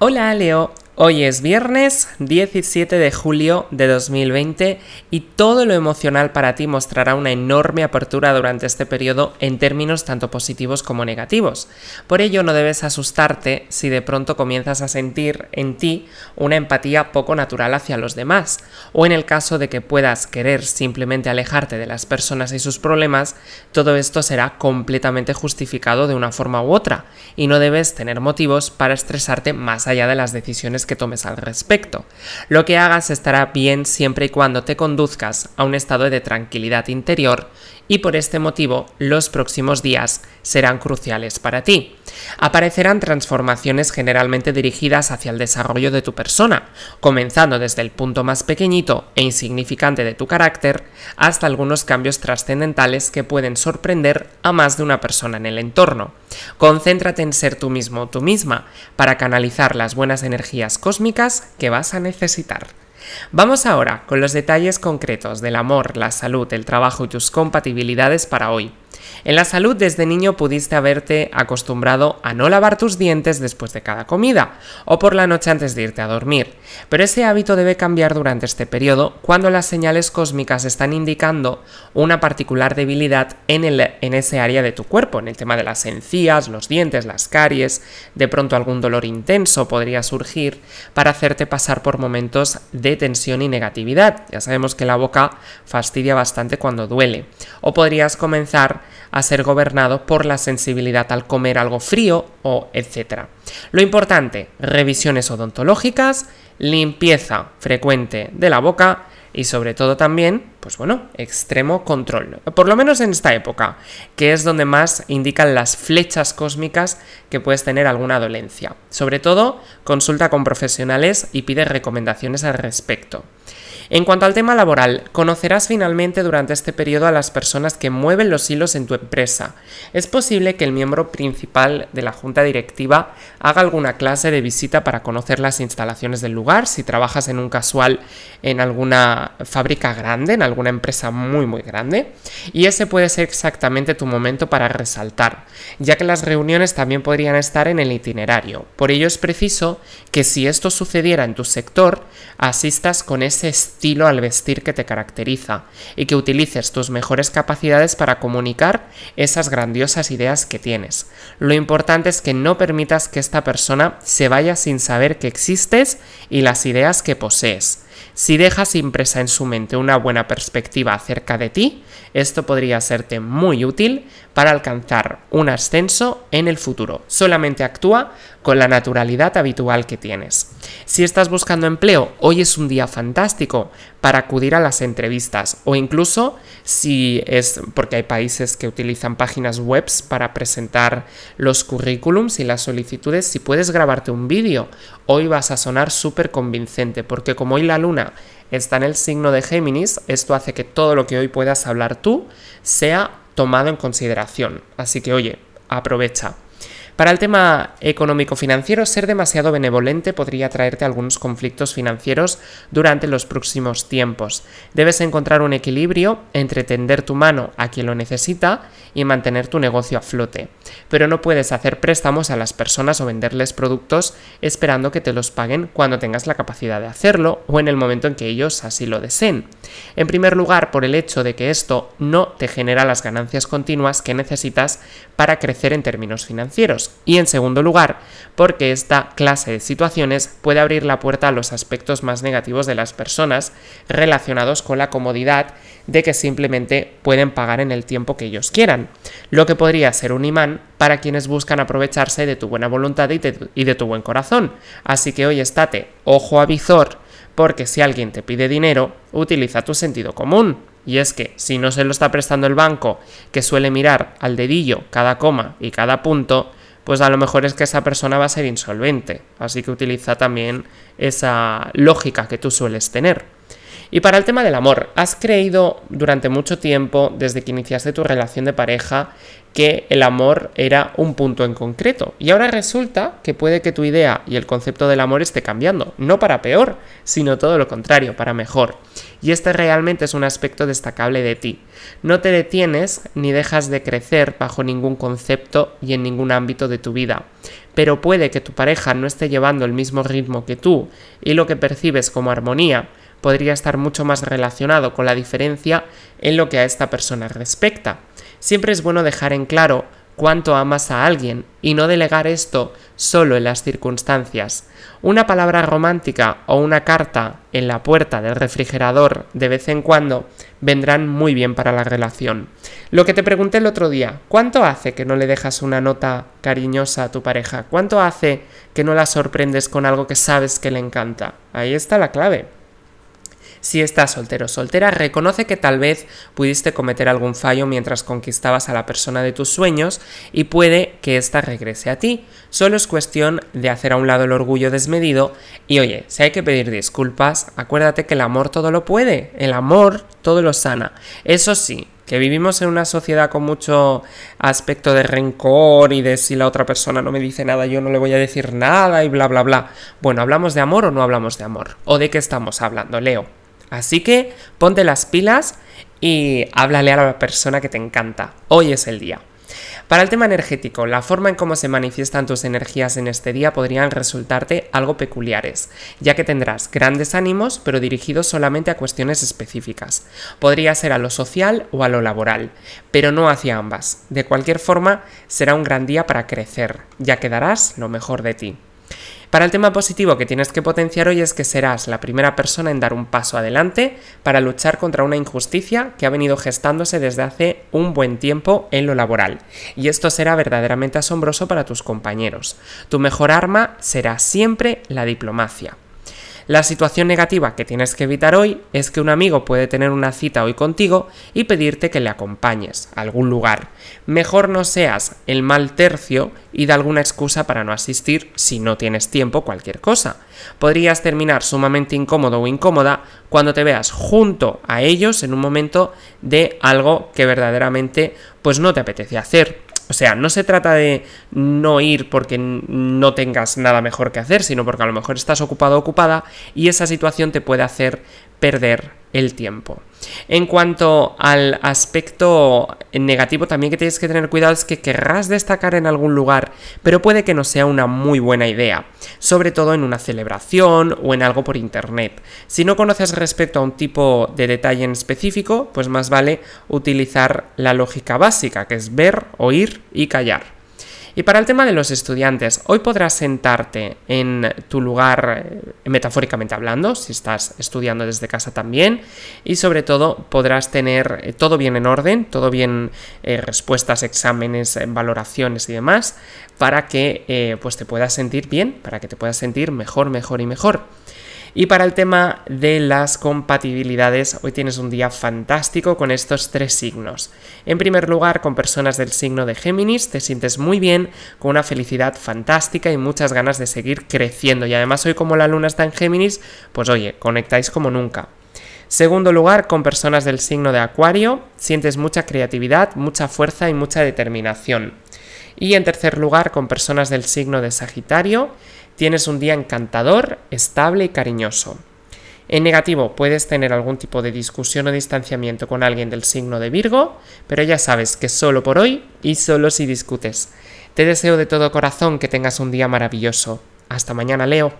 Hola Leo, Hoy es viernes 17 de julio de 2020 y todo lo emocional para ti mostrará una enorme apertura durante este periodo en términos tanto positivos como negativos. Por ello no debes asustarte si de pronto comienzas a sentir en ti una empatía poco natural hacia los demás, o en el caso de que puedas querer simplemente alejarte de las personas y sus problemas, todo esto será completamente justificado de una forma u otra y no debes tener motivos para estresarte más allá de las decisiones que tomes al respecto. Lo que hagas estará bien siempre y cuando te conduzcas a un estado de tranquilidad interior y por este motivo los próximos días serán cruciales para ti aparecerán transformaciones generalmente dirigidas hacia el desarrollo de tu persona, comenzando desde el punto más pequeñito e insignificante de tu carácter hasta algunos cambios trascendentales que pueden sorprender a más de una persona en el entorno. Concéntrate en ser tú mismo o tú misma para canalizar las buenas energías cósmicas que vas a necesitar. Vamos ahora con los detalles concretos del amor, la salud, el trabajo y tus compatibilidades para hoy. En la salud desde niño pudiste haberte acostumbrado a no lavar tus dientes después de cada comida o por la noche antes de irte a dormir, pero ese hábito debe cambiar durante este periodo cuando las señales cósmicas están indicando una particular debilidad en, ese área de tu cuerpo, en el tema de las encías, los dientes, las caries, de pronto algún dolor intenso podría surgir para hacerte pasar por momentos de tensión y negatividad. Ya sabemos que la boca fastidia bastante cuando duele. O podrías comenzar a ser gobernado por la sensibilidad al comer algo frío o etcétera. Lo importante, revisiones odontológicas, limpieza frecuente de la boca, y sobre todo también, pues bueno, extremo control. Por lo menos en esta época, que es donde más indican las flechas cósmicas que puedes tener alguna dolencia. Sobre todo, consulta con profesionales y pide recomendaciones al respecto. En cuanto al tema laboral, conocerás finalmente durante este periodo a las personas que mueven los hilos en tu empresa. Es posible que el miembro principal de la junta directiva haga alguna clase de visita para conocer las instalaciones del lugar, si trabajas en un casual en alguna fábrica grande, en alguna empresa muy muy grande, y ese puede ser exactamente tu momento para resaltar, ya que las reuniones también podrían estar en el itinerario. Por ello es preciso que si esto sucediera en tu sector, asistas con ese estilo al vestir que te caracteriza y que utilices tus mejores capacidades para comunicar esas grandiosas ideas que tienes. Lo importante es que no permitas que esta persona se vaya sin saber que existes y las ideas que posees. Si dejas impresa en su mente una buena perspectiva acerca de ti, esto podría serte muy útil para alcanzar un ascenso en el futuro. Solamente actúa con la naturalidad habitual que tienes. Si estás buscando empleo, hoy es un día fantástico para acudir a las entrevistas o incluso si es porque hay países que utilizan páginas web para presentar los currículums y las solicitudes, si puedes grabarte un vídeo, hoy vas a sonar súper convincente porque como hoy la luna está en el signo de Géminis, esto hace que todo lo que hoy puedas hablar tú sea tomado en consideración. Así que oye, aprovecha. Para el tema económico-financiero, ser demasiado benevolente podría traerte algunos conflictos financieros durante los próximos tiempos. Debes encontrar un equilibrio entre tender tu mano a quien lo necesita y mantener tu negocio a flote. Pero no puedes hacer préstamos a las personas o venderles productos esperando que te los paguen cuando tengas la capacidad de hacerlo o en el momento en que ellos así lo deseen. En primer lugar, por el hecho de que esto no te genera las ganancias continuas que necesitas para crecer en términos financieros. Y en segundo lugar, porque esta clase de situaciones puede abrir la puerta a los aspectos más negativos de las personas relacionados con la comodidad de que simplemente pueden pagar en el tiempo que ellos quieran, lo que podría ser un imán para quienes buscan aprovecharse de tu buena voluntad y de tu, buen corazón. Así que hoy estate ojo a visor porque si alguien te pide dinero, utiliza tu sentido común. Y es que si no se lo está prestando el banco, que suele mirar al dedillo cada coma y cada punto, pues a lo mejor es que esa persona va a ser insolvente. Así que utiliza también esa lógica que tú sueles tener. Y para el tema del amor, has creído durante mucho tiempo, desde que iniciaste tu relación de pareja, que el amor era un punto en concreto. Y ahora resulta que puede que tu idea y el concepto del amor esté cambiando, no para peor, sino todo lo contrario, para mejor. Y este realmente es un aspecto destacable de ti. No te detienes ni dejas de crecer bajo ningún concepto y en ningún ámbito de tu vida. Pero puede que tu pareja no esté llevando el mismo ritmo que tú y lo que percibes como armonía podría estar mucho más relacionado con la diferencia en lo que a esta persona respecta. Siempre es bueno dejar en claro cuánto amas a alguien y no delegar esto solo en las circunstancias. Una palabra romántica o una carta en la puerta del refrigerador de vez en cuando vendrán muy bien para la relación. Lo que te pregunté el otro día, ¿cuánto hace que no le dejas una nota cariñosa a tu pareja? ¿Cuánto hace que no la sorprendes con algo que sabes que le encanta? Ahí está la clave. Si estás soltero o soltera, reconoce que tal vez pudiste cometer algún fallo mientras conquistabas a la persona de tus sueños y puede que ésta regrese a ti. Solo es cuestión de hacer a un lado el orgullo desmedido y oye, si hay que pedir disculpas, acuérdate que el amor todo lo puede, el amor todo lo sana. Eso sí, que vivimos en una sociedad con mucho aspecto de rencor y de si la otra persona no me dice nada, yo no le voy a decir nada y bla, bla, bla. Bueno, ¿hablamos de amor o no hablamos de amor? ¿O de qué estamos hablando, Leo? Así que ponte las pilas y háblale a la persona que te encanta. Hoy es el día. Para el tema energético, la forma en cómo se manifiestan tus energías en este día podrían resultarte algo peculiares, ya que tendrás grandes ánimos, pero dirigidos solamente a cuestiones específicas. Podría ser a lo social o a lo laboral, pero no hacia ambas. De cualquier forma, será un gran día para crecer, ya que darás lo mejor de ti. Para el tema positivo que tienes que potenciar hoy es que serás la primera persona en dar un paso adelante para luchar contra una injusticia que ha venido gestándose desde hace un buen tiempo en lo laboral. Y esto será verdaderamente asombroso para tus compañeros. Tu mejor arma será siempre la diplomacia. La situación negativa que tienes que evitar hoy es que un amigo puede tener una cita hoy contigo y pedirte que le acompañes a algún lugar. Mejor no seas el mal tercio y da alguna excusa para no asistir si no tienes tiempo cualquier cosa. Podrías terminar sumamente incómodo o incómoda cuando te veas junto a ellos en un momento de algo que verdaderamente pues no te apetece hacer. O sea, no se trata de no ir porque no tengas nada mejor que hacer, sino porque a lo mejor estás ocupado o ocupada y esa situación te puede hacer perder el tiempo. En cuanto al aspecto negativo también que tienes que tener cuidado es que querrás destacar en algún lugar, pero puede que no sea una muy buena idea, sobre todo en una celebración o en algo por internet. Si no conoces respecto a un tipo de detalle en específico, pues más vale utilizar la lógica básica, que es ver, oír y callar. Y para el tema de los estudiantes, hoy podrás sentarte en tu lugar, eh, metafóricamente hablando, si estás estudiando desde casa también, y sobre todo podrás tener eh, todo bien en orden, todo bien eh, respuestas, exámenes, valoraciones y demás, para que pues te puedas sentir bien, para que te puedas sentir mejor, mejor y mejor. Y para el tema de las compatibilidades, hoy tienes un día fantástico con estos tres signos. En primer lugar, con personas del signo de Géminis, te sientes muy bien, con una felicidad fantástica y muchas ganas de seguir creciendo. Y además hoy como la luna está en Géminis, pues oye, conectáis como nunca. Segundo lugar, con personas del signo de Acuario, sientes mucha creatividad, mucha fuerza y mucha determinación. Y en tercer lugar, con personas del signo de Sagitario, Tienes un día encantador, estable y cariñoso. En negativo, puedes tener algún tipo de discusión o distanciamiento con alguien del signo de Virgo, pero ya sabes que solo por hoy y solo si discutes. Te deseo de todo corazón que tengas un día maravilloso. Hasta mañana, Leo.